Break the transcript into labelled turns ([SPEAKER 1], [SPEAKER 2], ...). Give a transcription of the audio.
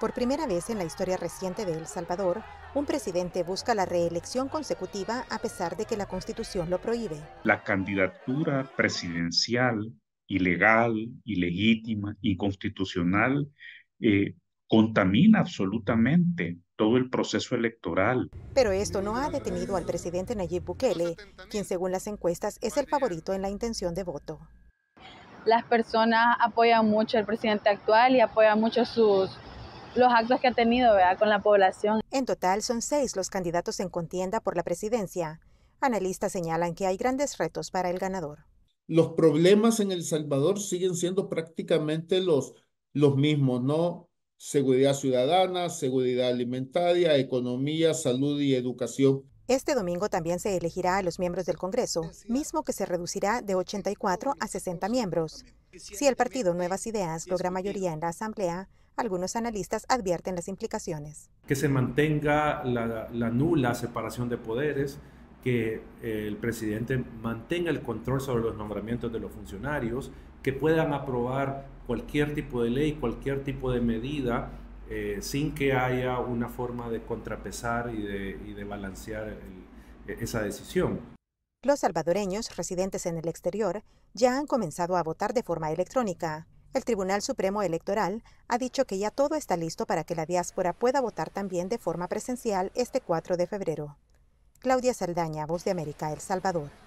[SPEAKER 1] Por primera vez en la historia reciente de El Salvador, un presidente busca la reelección consecutiva a pesar de que la constitución lo prohíbe.
[SPEAKER 2] La candidatura presidencial, ilegal, ilegítima, inconstitucional, eh, contamina absolutamente todo el proceso electoral.
[SPEAKER 1] Pero esto no ha detenido al presidente Nayib Bukele, quien según las encuestas es el favorito en la intención de voto. Las personas apoyan mucho al presidente actual y apoyan mucho sus los actos que ha tenido con la población. En total son seis los candidatos en contienda por la presidencia. Analistas señalan que hay grandes retos para el ganador.
[SPEAKER 3] Los problemas en El Salvador siguen siendo prácticamente los, los mismos, ¿no? Seguridad ciudadana, seguridad alimentaria, economía, salud y educación.
[SPEAKER 1] Este domingo también se elegirá a los miembros del Congreso, mismo que se reducirá de 84 a 60 miembros. Si el partido Nuevas Ideas logra mayoría en la Asamblea, algunos analistas advierten las implicaciones.
[SPEAKER 4] Que se mantenga la, nula separación de poderes, que eh, el presidente mantenga el control sobre los nombramientos de los funcionarios, que puedan aprobar cualquier tipo de ley, cualquier tipo de medida, eh, sin que haya una forma de contrapesar y de, balancear e, esa decisión.
[SPEAKER 1] Los salvadoreños residentes en el exterior ya han comenzado a votar de forma electrónica. El Tribunal Supremo Electoral ha dicho que ya todo está listo para que la diáspora pueda votar también de forma presencial este 4 de febrero. Claudia Saldaña, Voz de América, El Salvador.